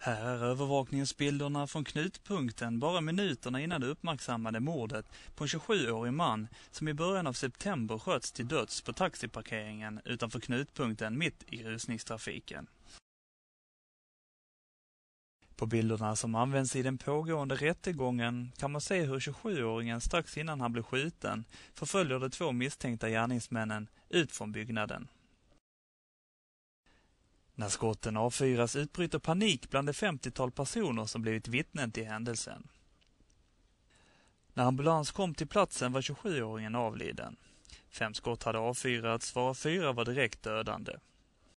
Här är övervakningsbilderna från knutpunkten bara minuterna innan det uppmärksammade mordet på en 27-årig man som i början av september sköts till döds på taxiparkeringen utanför knutpunkten mitt i rusningstrafiken. På bilderna som används i den pågående rättegången kan man se hur 27-åringen strax innan han blev skjuten förföljer de två misstänkta gärningsmännen ut från byggnaden. När skotten avfyras utbryter panik bland det 50-tal personer som blivit vittnen till händelsen. När ambulans kom till platsen var 27-åringen avliden. Fem skott hade avfyrats, varav fyra var direkt dödande.